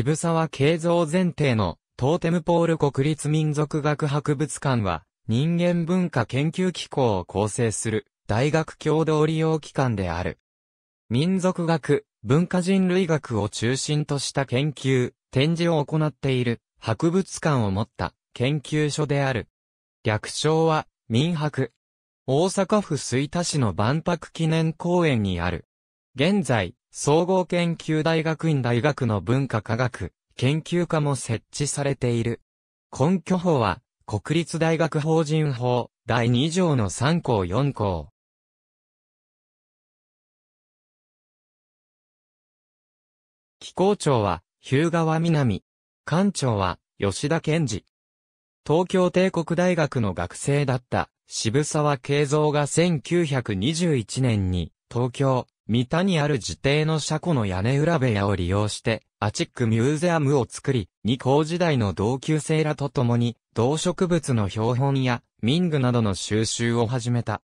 渋沢慶三前提のトーテムポール国立民族学博物館は人間文化研究機構を構成する大学共同利用機関である。民族学、文化人類学を中心とした研究、展示を行っている博物館を持った研究所である。略称は民博。大阪府吹田市の万博記念公園にある。現在、総合研究大学院大学の文化科学研究科も設置されている。根拠法は、国立大学法人法第2条の3項4項。機構庁は、日向川南。館長は、吉田健治。東京帝国大学の学生だった、渋沢慶三が1921年に、東京、三田にある自邸の車庫の屋根裏部屋を利用して、アチックミューゼアムを作り、二高時代の同級生らと共に、動植物の標本や民具などの収集を始めた。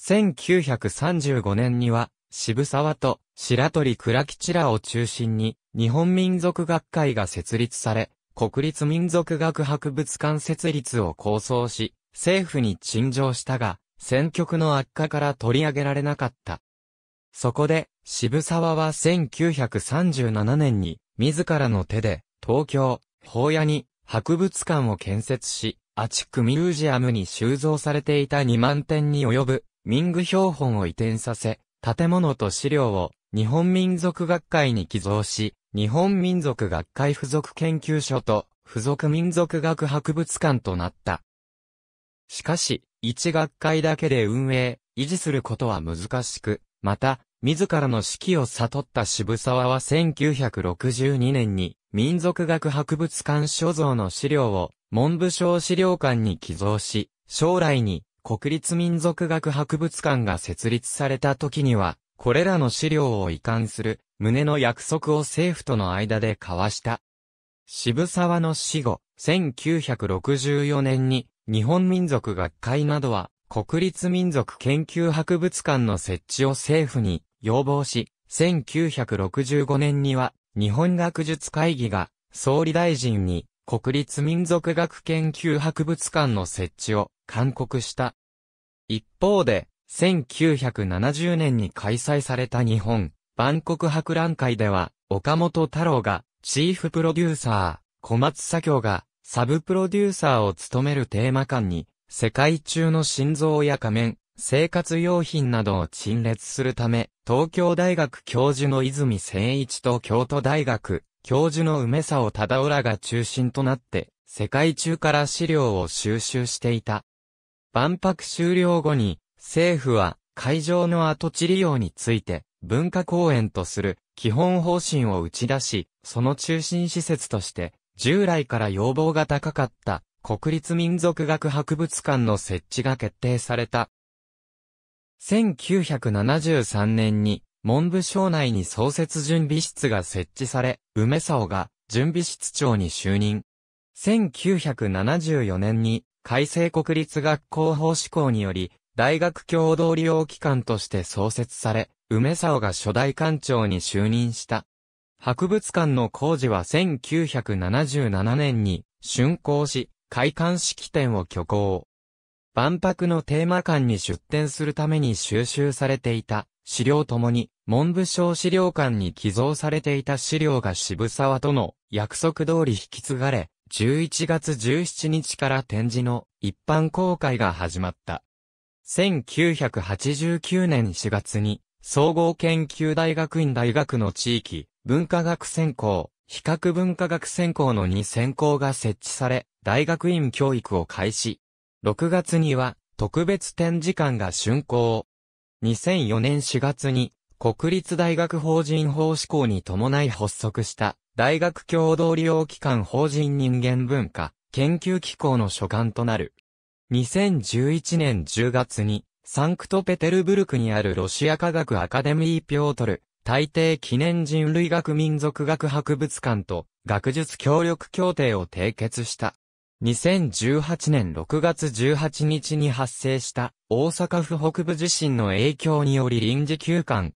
1935年には、渋沢と白鳥倉吉らを中心に、日本民族学会が設立され、国立民族学博物館設立を構想し、政府に陳情したが、選挙区の悪化から取り上げられなかった。そこで、渋沢は1937年に、自らの手で、東京、法屋に、博物館を建設し、アチックミュージアムに収蔵されていた2万点に及ぶ、民具標本を移転させ、建物と資料を、日本民族学会に寄贈し、日本民族学会附属研究所と、附属民族学博物館となった。しかし、一学会だけで運営、維持することは難しく、また、自らの死期を悟った渋沢は1962年に民族学博物館所蔵の資料を文部省資料館に寄贈し、将来に国立民族学博物館が設立された時には、これらの資料を移管する、旨の約束を政府との間で交わした。渋沢の死後、1964年に、日本民族学会などは、国立民族研究博物館の設置を政府に要望し、1965年には日本学術会議が総理大臣に国立民族学研究博物館の設置を勧告した。一方で、1970年に開催された日本万国博覧会では、岡本太郎がチーフプロデューサー、小松左京がサブプロデューサーを務めるテーマ館に、世界中の心臓や仮面、生活用品などを陳列するため、東京大学教授の泉誠一と京都大学教授の梅沢忠浦が中心となって、世界中から資料を収集していた。万博終了後に、政府は会場の跡地利用について、文化公園とする基本方針を打ち出し、その中心施設として、従来から要望が高かった国立民族学博物館の設置が決定された。1973年に文部省内に創設準備室が設置され、梅沢が準備室長に就任。1974年に改正国立学校法施行により、大学共同利用機関として創設され、梅沢が初代館長に就任した。博物館の工事は1977年に竣工し、開館式典を挙行。万博のテーマ館に出展するために収集されていた資料ともに、文部省資料館に寄贈されていた資料が渋沢との約束通り引き継がれ、11月17日から展示の一般公開が始まった。1989年4月に、総合研究大学院大学の地域、文化学専攻、比較文化学専攻の2専攻が設置され、大学院教育を開始。6月には、特別展示館が竣工。2004年4月に、国立大学法人法施行に伴い発足した、大学共同利用機関法人人間文化、研究機構の所管となる。2011年10月に、サンクトペテルブルクにあるロシア科学アカデミーピョートル、大帝記念人類学民族学博物館と学術協力協定を締結した。2018年6月18日に発生した大阪府北部地震の影響により臨時休館。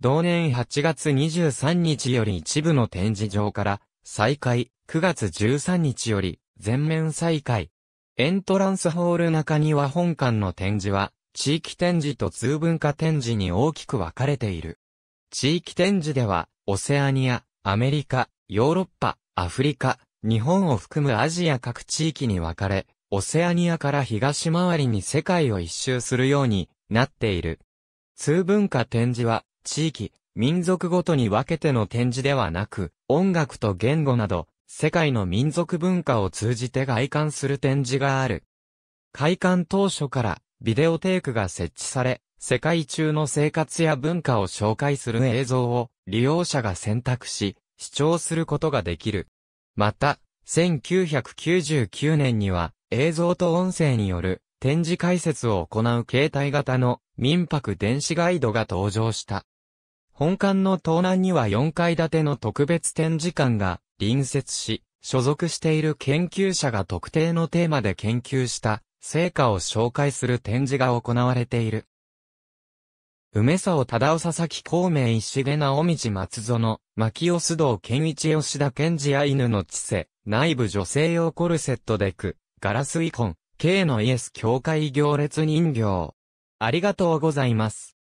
同年8月23日より一部の展示場から再開、9月13日より全面再開。エントランスホール中庭本館の展示は地域展示と通文化展示に大きく分かれている。地域展示ではオセアニア、アメリカ、ヨーロッパ、アフリカ、日本を含むアジア各地域に分かれ、オセアニアから東回りに世界を一周するようになっている。通文化展示は、地域、民族ごとに分けての展示ではなく、音楽と言語など、世界の民族文化を通じて外観する展示がある。開館当初からビデオテークが設置され、世界中の生活や文化を紹介する映像を利用者が選択し、視聴することができる。また、1999年には映像と音声による展示解説を行う携帯型の民泊電子ガイドが登場した。本館の東南には4階建ての特別展示館が隣接し、所属している研究者が特定のテーマで研究した成果を紹介する展示が行われている。梅沢忠夫佐々木孔明石毛直道松園、牧尾須藤健一吉田健治や犬の知世、内部女性用コルセットデク、ガラスイコン、K のイエス教会行列人形。ありがとうございます。